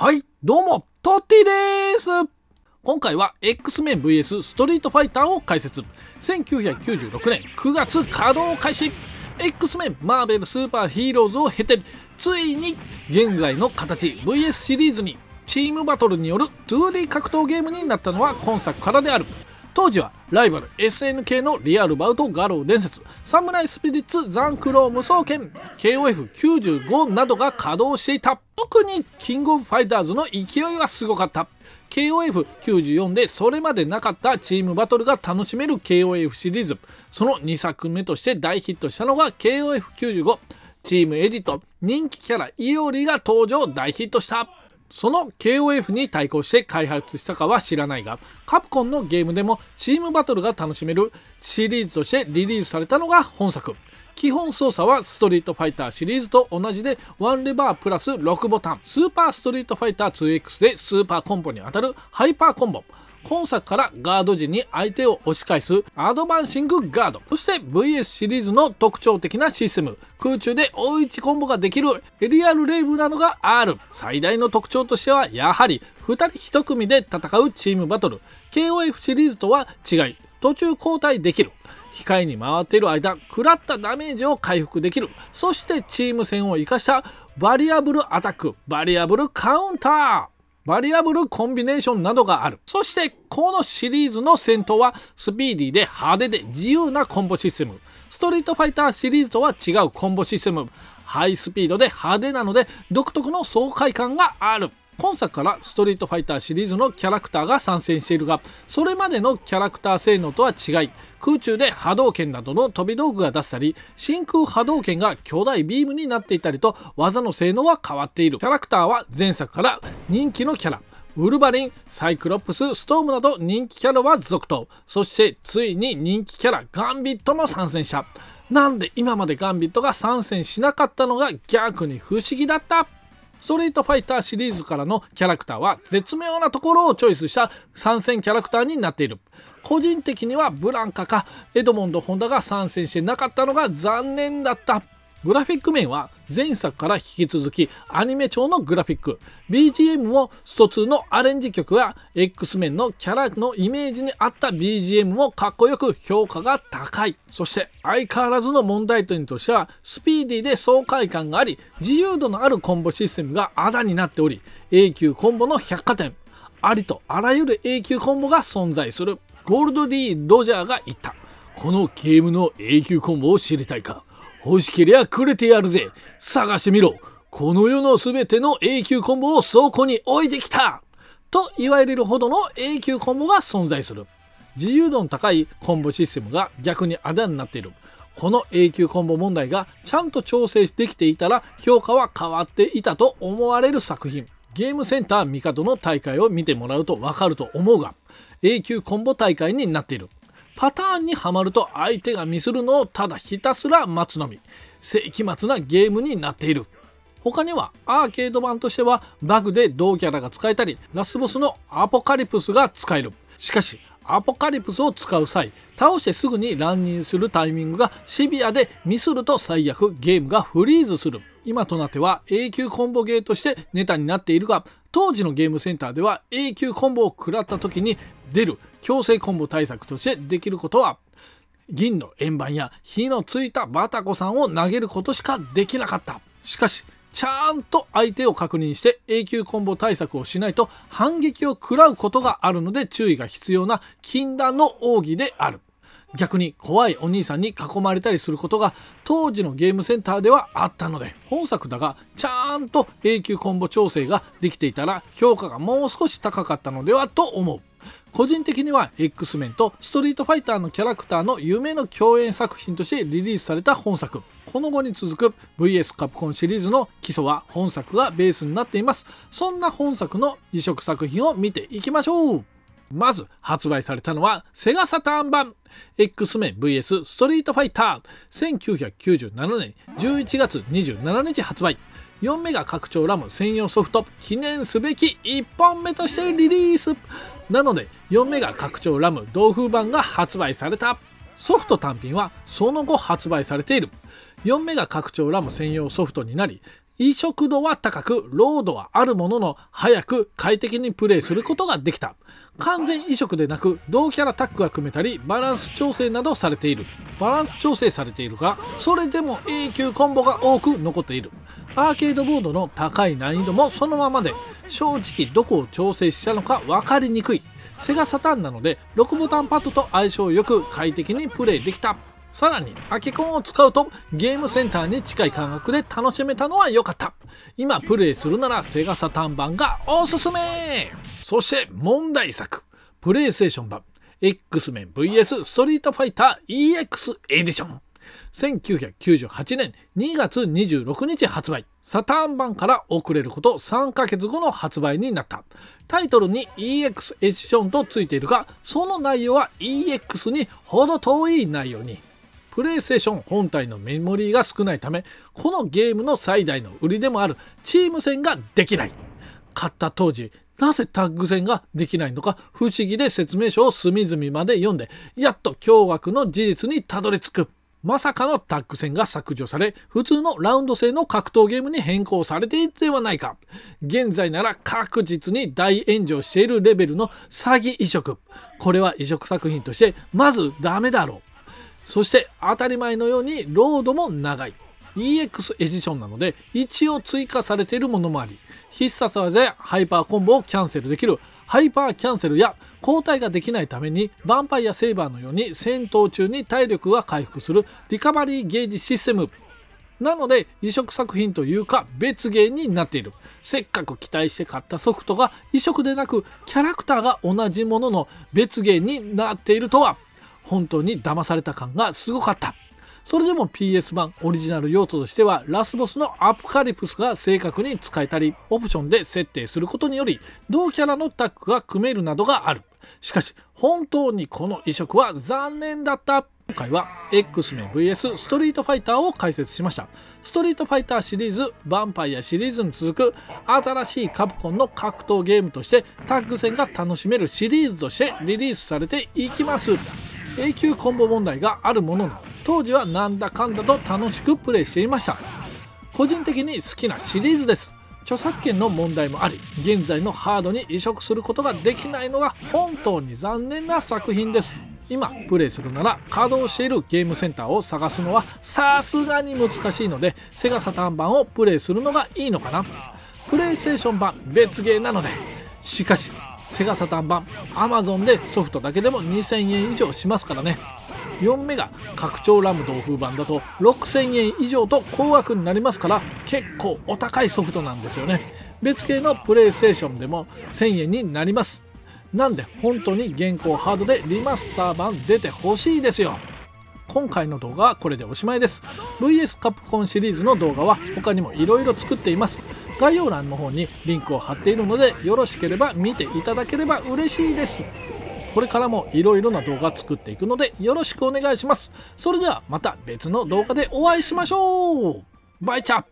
はい、どうも、トッティです今回は X-Men vs ストリートファイターを解説。1996年9月稼働開始 X-Men マーベルスーパーヒーローズを経て、ついに現在の形 VS シリーズにチームバトルによる 2D 格闘ゲームになったのは今作からである。当時はライバル SNK のリアルバウトガロー伝説サムライスピリッツザンクロー無双剣 KOF95 などが稼働していた特にキングオブファイターズの勢いはすごかった KOF94 でそれまでなかったチームバトルが楽しめる KOF シリーズその2作目として大ヒットしたのが KOF95 チームエディット人気キャライオリが登場大ヒットしたその KOF に対抗して開発したかは知らないが、カプコンのゲームでもチームバトルが楽しめるシリーズとしてリリースされたのが本作。基本操作はストリートファイターシリーズと同じで1レバープラス6ボタン、スーパーストリートファイター 2X でスーパーコンボに当たるハイパーコンボ、今作からガード時に相手を押し返すアドバンシングガードそして VS シリーズの特徴的なシステム空中で大一コンボができるエリアルレイブなのが R 最大の特徴としてはやはり2人1組で戦うチームバトル KOF シリーズとは違い途中交代できる控えに回っている間食らったダメージを回復できるそしてチーム戦を生かしたバリアブルアタックバリアブルカウンターバリアブルコンビネーションなどがある。そしてこのシリーズの戦闘はスピーディーで派手で自由なコンボシステム。ストリートファイターシリーズとは違うコンボシステム。ハイスピードで派手なので独特の爽快感がある。今作からストリートファイターシリーズのキャラクターが参戦しているがそれまでのキャラクター性能とは違い空中で波動拳などの飛び道具が出したり真空波動拳が巨大ビームになっていたりと技の性能は変わっているキャラクターは前作から人気のキャラウルバリン、サイクロプス、ストームなど人気キャラは続投。そしてついに人気キャラガンビットも参戦した。なんで今までガンビットが参戦しなかったのが逆に不思議だったストリートファイターシリーズからのキャラクターは絶妙なところをチョイスした参戦キャラクターになっている個人的にはブランカかエドモンド・ホンダが参戦してなかったのが残念だったグラフィック面は前作から引き続きアニメ調のグラフィック BGM もスト2のアレンジ曲や X 面のキャラのイメージに合った BGM もかっこよく評価が高いそして相変わらずの問題点としてはスピーディーで爽快感があり自由度のあるコンボシステムがあだになっており A 級コンボの百貨店ありとあらゆる A 級コンボが存在するゴールド D ロジャーが言ったこのゲームの A 級コンボを知りたいか欲しけりゃくれてやるぜ探してみろこの世の全ての永久コンボを倉庫に置いてきたと言われるほどの永久コンボが存在する自由度の高いコンボシステムが逆にあだになっているこの永久コンボ問題がちゃんと調整できていたら評価は変わっていたと思われる作品ゲームセンター帝の大会を見てもらうと分かると思うが永久コンボ大会になっているパターンにはまると相手がミスるのをただひたすら待つのみ世紀末なゲームになっている他にはアーケード版としてはバグで同キャラが使えたりラスボスのアポカリプスが使えるしかしアポカリプスを使う際倒してすぐに乱入するタイミングがシビアでミスると最悪ゲームがフリーズする今となっては永久コンボゲーとしてネタになっているが当時のゲームセンターでは永久コンボを食らった時に出る強制昆布対策としてできることは銀の円盤や火のついたバタコさんを投げることしかできなかったしかしちゃんと相手を確認して永久コンボ対策をしないと反撃を食らうことがあるので注意が必要な禁断の奥義である逆に怖いお兄さんに囲まれたりすることが当時のゲームセンターではあったので本作だがちゃんと永久コンボ調整ができていたら評価がもう少し高かったのではと思う個人的には X メンとストリートファイターのキャラクターの夢の共演作品としてリリースされた本作この後に続く VS カプコンシリーズの基礎は本作がベースになっていますそんな本作の移植作品を見ていきましょうまず発売されたのはセガサターン版 X メン VS ストリートファイター1997年11月27日発売4メガ拡張ラム専用ソフト記念すべき1本目としてリリースなので4メガ拡張ラム同封版が発売されたソフト単品はその後発売されている4メガ拡張ラム専用ソフトになり移植度は高く、ロードはあるものの、早く快適にプレイすることができた。完全移植でなく、同キャラタックが組めたり、バランス調整などされている。バランス調整されているが、それでも永久コンボが多く残っている。アーケードボードの高い難易度もそのままで正直どこを調整したのか分かりにくいセガサタンなので6ボタンパッドと相性よく快適にプレイできたさらに、アケコンを使うとゲームセンターに近い感覚で楽しめたのは良かった。今プレイするならセガサタン版がおすすめそして問題作、プレイステーション版、X メン VS ストリートファイター EX エディション。1998年2月26日発売サターン版から遅れること3ヶ月後の発売になったタイトルに EX エディションと付いているがその内容は EX に程遠い内容にプレイステーション本体のメモリーが少ないためこのゲームの最大の売りでもあるチーム戦ができない買った当時なぜタッグ戦ができないのか不思議で説明書を隅々まで読んでやっと驚愕の事実にたどり着くまさかのタッグ戦が削除され、普通のラウンド制の格闘ゲームに変更されているではないか。現在なら確実に大炎上しているレベルの詐欺移植。これは移植作品として、まずダメだろう。そして当たり前のようにロードも長い。EX エディションなので一応追加されているものもあり必殺技やハイパーコンボをキャンセルできるハイパーキャンセルや交代ができないためにヴァンパイアセイバーのように戦闘中に体力が回復するリカバリーゲージシステムなので移植作品というか別ゲーになっているせっかく期待して買ったソフトが移植でなくキャラクターが同じものの別ゲーになっているとは本当に騙された感がすごかったそれでも PS 版オリジナル要素としてはラスボスのアポカリプスが正確に使えたりオプションで設定することにより同キャラのタッグが組めるなどがあるしかし本当にこの移植は残念だった今回は X メ VS ストリートファイターを解説しましたストリートファイターシリーズヴァンパイアシリーズに続く新しいカプコンの格闘ゲームとしてタッグ戦が楽しめるシリーズとしてリリースされていきます永久コンボ問題があるものの当時はなんだかんだと楽しくプレイしていました個人的に好きなシリーズです著作権の問題もあり現在のハードに移植することができないのが本当に残念な作品です今プレイするなら稼働しているゲームセンターを探すのはさすがに難しいのでセガサターン版をプレイするのがいいのかなプレイステーション版別ゲーなのでしかしセガサターン版 Amazon でソフトだけでも2000円以上しますからね4メガ拡張ラム同封版だと6000円以上と高額になりますから結構お高いソフトなんですよね別系のプレイステーションでも1000円になりますなんで本当に現行ハードでリマスター版出てほしいですよ今回の動画はこれでおしまいです VS カプコンシリーズの動画は他にもいろいろ作っています概要欄の方にリンクを貼っているのでよろしければ見ていただければ嬉しいですこれからもいろいろな動画作っていくのでよろしくお願いします。それではまた別の動画でお会いしましょうバイチャ